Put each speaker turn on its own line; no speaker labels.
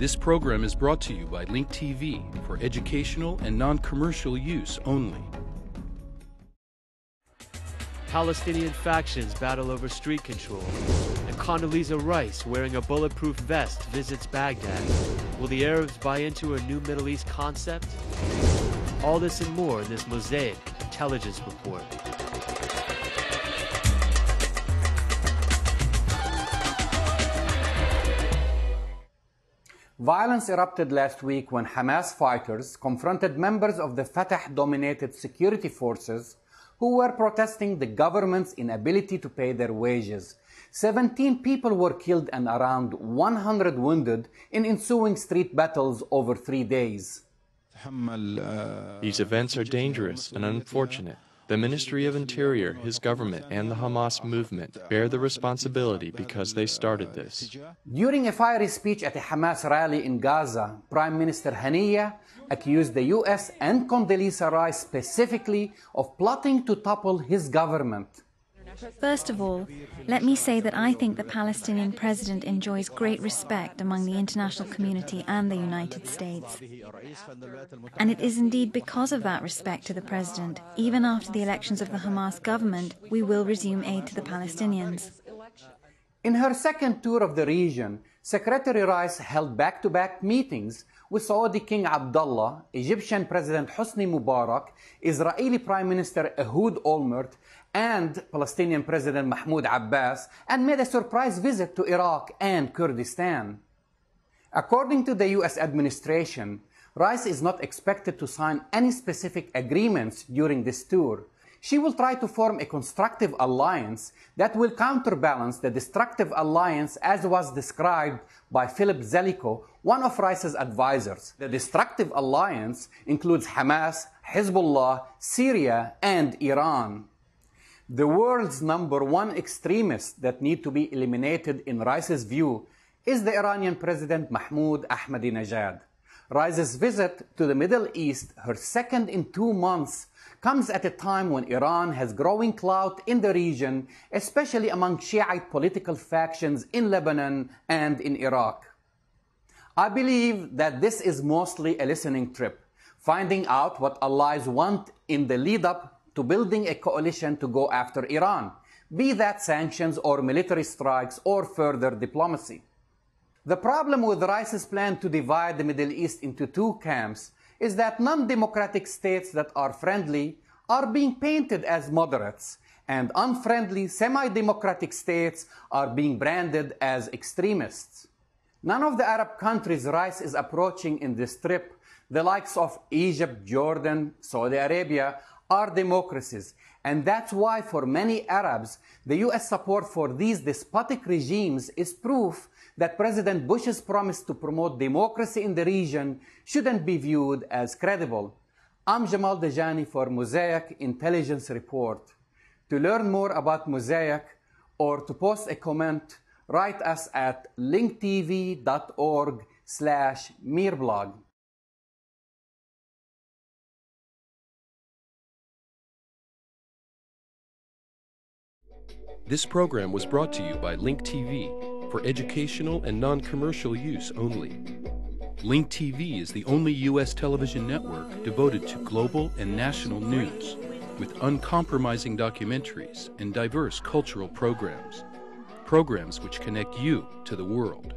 This program is brought to you by Link TV for educational and non-commercial use only. Palestinian factions battle over street control. And Condoleezza Rice, wearing a bulletproof vest, visits Baghdad. Will the Arabs buy into a new Middle East concept? All this and more in this Mosaic Intelligence Report. Violence erupted last week when Hamas fighters confronted members of the Fatah dominated security forces who were protesting the government's inability to pay their wages. 17 people were killed and around 100 wounded in ensuing street battles over three days. These events are dangerous and unfortunate. The Ministry of Interior, his government, and the Hamas movement bear the responsibility because they started this. During a fiery speech at a Hamas rally in Gaza, Prime Minister Haniyeh accused the US and Condoleezza Rice specifically of plotting to topple his government. First of all, let me say that I think the Palestinian president enjoys great respect among the international community and the United States. And it is indeed because of that respect to the president, even after the elections of the Hamas government, we will resume aid to the Palestinians. In her second tour of the region, Secretary Rice held back-to-back meetings with Saudi King Abdullah, Egyptian President Hosni Mubarak, Israeli Prime Minister Ehud Olmert, and Palestinian President Mahmoud Abbas, and made a surprise visit to Iraq and Kurdistan. According to the U.S. administration, Rice is not expected to sign any specific agreements during this tour, she will try to form a constructive alliance that will counterbalance the destructive alliance as was described by Philip Zeliko, one of Rice's advisors. The destructive alliance includes Hamas, Hezbollah, Syria, and Iran. The world's number one extremist that need to be eliminated in Rice's view is the Iranian President Mahmoud Ahmadinejad. Rise's visit to the Middle East, her second in two months, comes at a time when Iran has growing clout in the region, especially among Shiite political factions in Lebanon and in Iraq. I believe that this is mostly a listening trip, finding out what allies want in the lead up to building a coalition to go after Iran, be that sanctions or military strikes or further diplomacy. The problem with Rice's plan to divide the Middle East into two camps is that non-democratic states that are friendly are being painted as moderates, and unfriendly semi-democratic states are being branded as extremists. None of the Arab countries Rice is approaching in this trip, the likes of Egypt, Jordan, Saudi Arabia, are democracies, and that's why for many Arabs, the US support for these despotic regimes is proof that President Bush's promise to promote democracy in the region shouldn't be viewed as credible. I'm Jamal Dejani for Mosaic Intelligence Report. To learn more about Mosaic or to post a comment, write us at linktv.org slash mirblog. This program was brought to you by Link TV for educational and non-commercial use only. Link TV is the only U.S. television network devoted to global and national news with uncompromising documentaries and diverse cultural programs. Programs which connect you to the world.